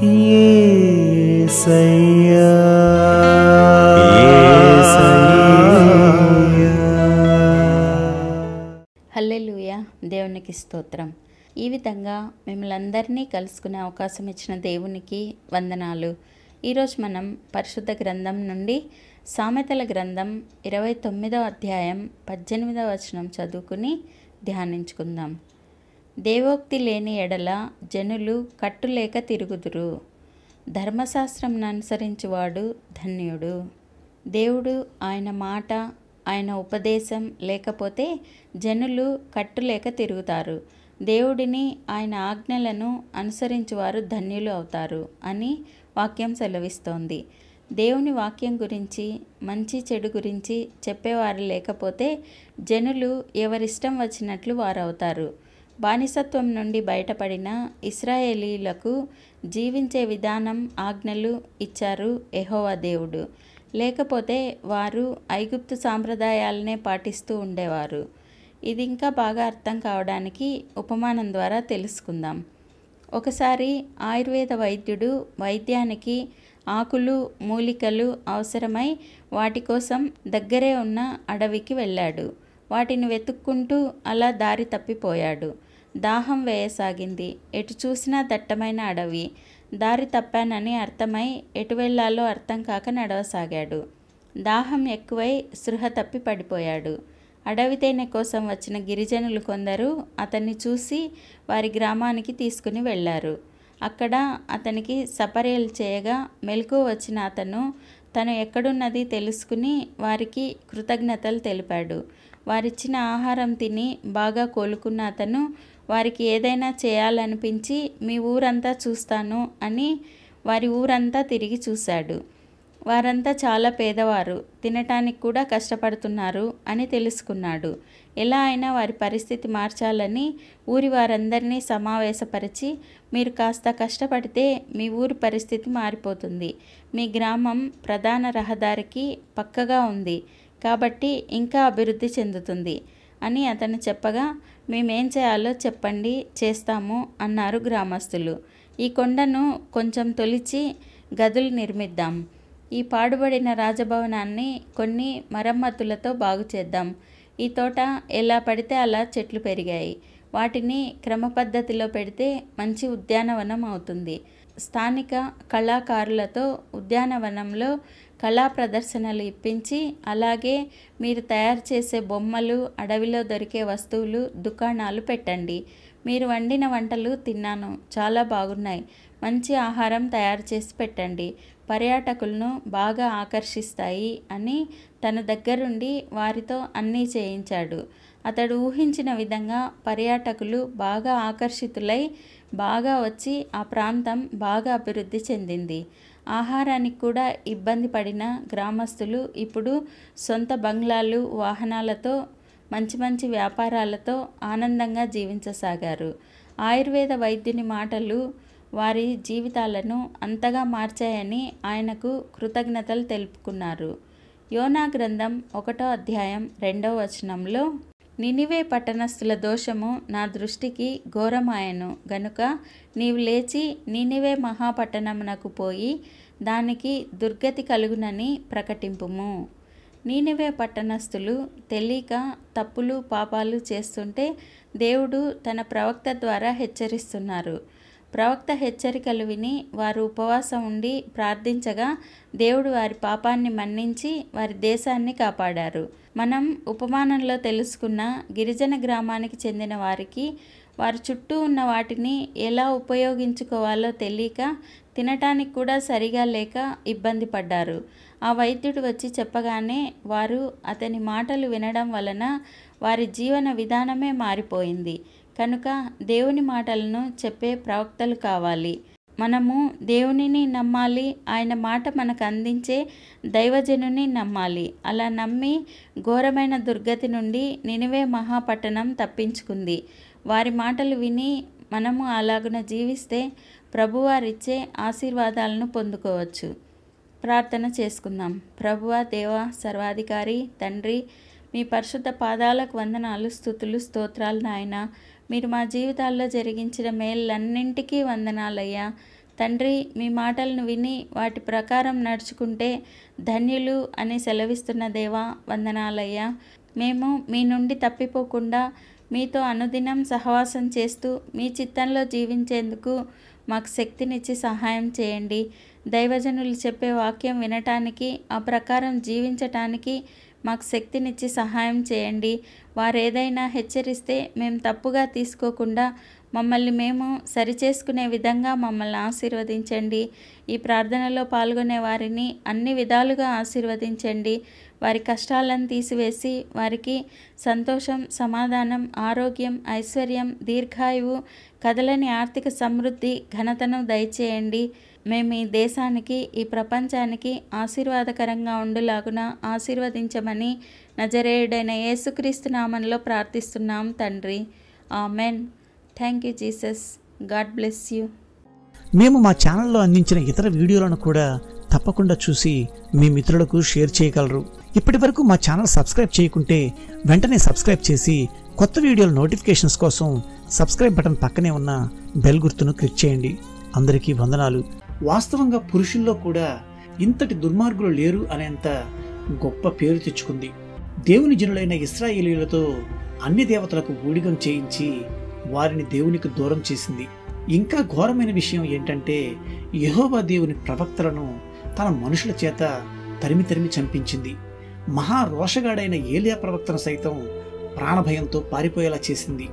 హల్లెలూయ దేవునికి స్తోత్రం ఈ విధంగా మిమ్మల్ని అందరినీ కలుసుకునే అవకాశం ఇచ్చిన దేవునికి వందనాలు ఈరోజు మనం పరిశుద్ధ గ్రంథం నుండి సామెతల గ్రంథం ఇరవై తొమ్మిదవ అధ్యాయం పద్దెనిమిదవ వచనం చదువుకుని ధ్యానించుకుందాం దేవోక్తి లేని ఎడల జనులు కట్టులేక తిరుగుదురు ధర్మశాస్త్రం అనుసరించువాడు ధన్యుడు దేవుడు ఆయన మాట ఆయన ఉపదేశం లేకపోతే జనులు కట్టులేక తిరుగుతారు దేవుడిని ఆయన ఆజ్ఞలను అనుసరించువారు ధన్యులు అవుతారు అని వాక్యం సెలవిస్తోంది దేవుని వాక్యం గురించి మంచి చెడు గురించి చెప్పేవారు లేకపోతే జనులు ఎవరిష్టం వచ్చినట్లు వారవుతారు బానిసత్వం నుండి బయటపడిన ఇస్రాయేలీలకు జీవించే విధానం ఆజ్ఞలు ఇచ్చారు ఎహోవా దేవుడు లేకపోతే వారు ఐగుప్తు సాంప్రదాయాలనే పాటిస్తూ ఉండేవారు ఇది ఇంకా బాగా అర్థం కావడానికి ఉపమానం ద్వారా తెలుసుకుందాం ఒకసారి ఆయుర్వేద వైద్యుడు వైద్యానికి ఆకులు మూలికలు అవసరమై వాటి కోసం దగ్గరే ఉన్న అడవికి వెళ్ళాడు వాటిని వెతుక్కుంటూ అలా దారి తప్పిపోయాడు దాహం వేయసాగింది ఎటు చూసినా దట్టమైన అడవి దారి తప్పానని అర్థమై ఎటు వెళ్ళాలో అర్థం కాక నడవసాగాడు దాహం ఎక్కువై సృహ తప్పి పడిపోయాడు అడవి తేనె కోసం వచ్చిన గిరిజనులు కొందరు అతన్ని చూసి వారి గ్రామానికి తీసుకుని వెళ్ళారు అక్కడ అతనికి సపర్యలు చేయగా మెలకు వచ్చిన అతను తను ఎక్కడున్నది తెలుసుకుని వారికి కృతజ్ఞతలు తెలిపాడు వారిచ్చిన ఆహారం తిని బాగా కోలుకున్న అతను వారికి ఏదైనా చేయాలనిపించి మీ ఊరంతా చూస్తాను అని వారి ఊరంతా తిరిగి చూశాడు వారంతా చాలా పేదవారు తినటానికి కూడా కష్టపడుతున్నారు అని తెలుసుకున్నాడు ఎలా అయినా వారి పరిస్థితి మార్చాలని ఊరి వారందరినీ సమావేశపరిచి మీరు కాస్త కష్టపడితే మీ ఊరి పరిస్థితి మారిపోతుంది మీ గ్రామం ప్రధాన రహదారికి పక్కగా ఉంది కాబట్టి ఇంకా అభివృద్ధి చెందుతుంది అని అతను చెప్పగా మేమేం చేయాలో చెప్పండి చేస్తాము అన్నారు గ్రామస్తులు ఈ కొండను కొంచెం తొలిచి గదులు నిర్మిద్దాం ఈ పాడుబడిన రాజభవనాన్ని కొన్ని మరమ్మతులతో బాగు చేద్దాం ఈ తోట ఎలా పడితే అలా చెట్లు పెరిగాయి వాటిని క్రమపద్ధతిలో పెడితే మంచి ఉద్యానవనం అవుతుంది స్థానిక కళాకారులతో ఉద్యానవనంలో కళా ప్రదర్శనలు ఇప్పించి అలాగే మీరు తయారు చేసే బొమ్మలు అడవిలో దొరికే వస్తువులు దుకాణాలు పెట్టండి మీరు వండిన వంటలు తిన్నాను చాలా బాగున్నాయి మంచి ఆహారం తయారు చేసి పెట్టండి పర్యాటకులను బాగా ఆకర్షిస్తాయి అని తన దగ్గరుండి వారితో అన్నీ చేయించాడు అతడు ఊహించిన విధంగా పర్యాటకులు బాగా ఆకర్షితులై బాగా వచ్చి ఆ ప్రాంతం బాగా అభివృద్ధి చెందింది ఆహారానికి కూడా ఇబ్బంది పడిన గ్రామస్తులు ఇప్పుడు సొంత బంగ్లాలు వాహనాలతో మంచి మంచి వ్యాపారాలతో ఆనందంగా జీవించసాగారు ఆయుర్వేద వైద్యుని మాటలు వారి జీవితాలను అంతగా మార్చాయని ఆయనకు కృతజ్ఞతలు తెలుపుకున్నారు యోనా గ్రంథం ఒకటో అధ్యాయం రెండవ వచనంలో నినివే పట్టణస్థుల దోషము నా దృష్టికి ఘోరమాయను గనుక నీవు లేచి నినివే మహాపట్టణమునకు పోయి దానికి దుర్గతి కలుగునని ప్రకటింపుము నీనివే పట్టణస్థులు తెలియక తప్పులు పాపాలు చేస్తుంటే దేవుడు తన ప్రవక్త ద్వారా హెచ్చరిస్తున్నారు ప్రవక్త హెచ్చరికలు విని వారు ఉపవాసం ఉండి ప్రార్థించగా దేవుడు వారి పాపాన్ని మన్నించి వారి దేశాన్ని కాపాడారు మనం ఉపమానంలో తెలుసుకున్న గిరిజన గ్రామానికి చెందిన వారికి వారి చుట్టూ ఉన్న వాటిని ఎలా ఉపయోగించుకోవాలో తెలియక తినటానికి కూడా సరిగా లేక ఇబ్బంది పడ్డారు ఆ వైద్యుడు వచ్చి చెప్పగానే వారు అతని మాటలు వినడం వలన వారి జీవన విధానమే మారిపోయింది కనుక దేవుని మాటలను చెప్పే ప్రవక్తలు కావాలి మనము దేవునిని నమ్మాలి ఆయన మాట మనకు అందించే దైవజనుని నమ్మాలి అలా నమ్మి ఘోరమైన దుర్గతి నుండి నినివే మహాపట్టణం తప్పించుకుంది వారి మాటలు విని మనము అలాగున జీవిస్తే ప్రభువారిచ్చే ఆశీర్వాదాలను పొందుకోవచ్చు ప్రార్థన చేసుకుందాం ప్రభువ దేవ సర్వాధికారి తండ్రి మీ పరిశుద్ధ పాదాలకు వందనాలు స్థుతులు స్తోత్రాలు నాయన మీరు మా జీవితాల్లో జరిగించిన మేళ్ళన్నింటికీ వందనాలయ్యా తండ్రి మీ మాటలను విని వాటి ప్రకారం నడుచుకుంటే ధన్యులు అని సెలవిస్తున్న దేవా వందనాలయ్యా మేము మీ నుండి తప్పిపోకుండా మీతో అనుదినం సహవాసం చేస్తూ మీ చిత్తంలో జీవించేందుకు మాకు శక్తినిచ్చి సహాయం చేయండి దైవజనులు చెప్పే వాక్యం వినటానికి ఆ ప్రకారం జీవించటానికి మాకు శక్తినిచ్చి సహాయం చేయండి వారేదైనా హెచ్చరిస్తే మేము తప్పుగా తీసుకోకుండా మమ్మల్ని మేము సరిచేసుకునే విధంగా మమ్మల్ని ఆశీర్వదించండి ఈ ప్రార్థనలో పాల్గొనే వారిని అన్ని విధాలుగా ఆశీర్వదించండి వారి కష్టాలను తీసివేసి వారికి సంతోషం సమాధానం ఆరోగ్యం ఐశ్వర్యం దీర్ఘాయువు కదలని ఆర్థిక సమృద్ధి ఘనతను దయచేయండి మేము ఈ దేశానికి ఈ ప్రపంచానికి ఆశీర్వాదకరంగా ఉండులాగున ఆశీర్వదించమని నజరేయుడైన యేసుక్రీస్తు నామంలో ప్రార్థిస్తున్నాం తండ్రి amen thank you Jesus God bless you మేము మా ఛానల్లో అందించిన ఇతర వీడియోలను కూడా తప్పకుండా చూసి మీ మిత్రులకు షేర్ చేయగలరు ఇప్పటి వరకు మా ఛానల్ సబ్స్క్రైబ్ చేయకుంటే వెంటనే సబ్స్క్రైబ్ చేసి కొత్త వీడియోల నోటిఫికేషన్స్ కోసం సబ్స్క్రైబ్ బటన్ పక్కనే ఉన్న బెల్ గుర్తును క్లిక్ చేయండి అందరికీ వందనాలు వాస్తవంగా పురుషుల్లో కూడా ఇంతటి దుర్మార్గులు లేరు అనేంత గొప్ప పేరు తెచ్చుకుంది దేవుని జనులైన ఇస్రాయేలీలతో అన్ని దేవతలకు ఊడిగం చేయించి వారిని దేవునికి దూరం చేసింది ఇంకా ఘోరమైన విషయం ఏంటంటే యహోబా దేవుని ప్రవక్తలను తన మనుషుల చేత తరిమి తరిమి చంపించింది మహారోషగాడైన ఏలియా ప్రవక్తను సైతం ప్రాణభయంతో పారిపోయేలా చేసింది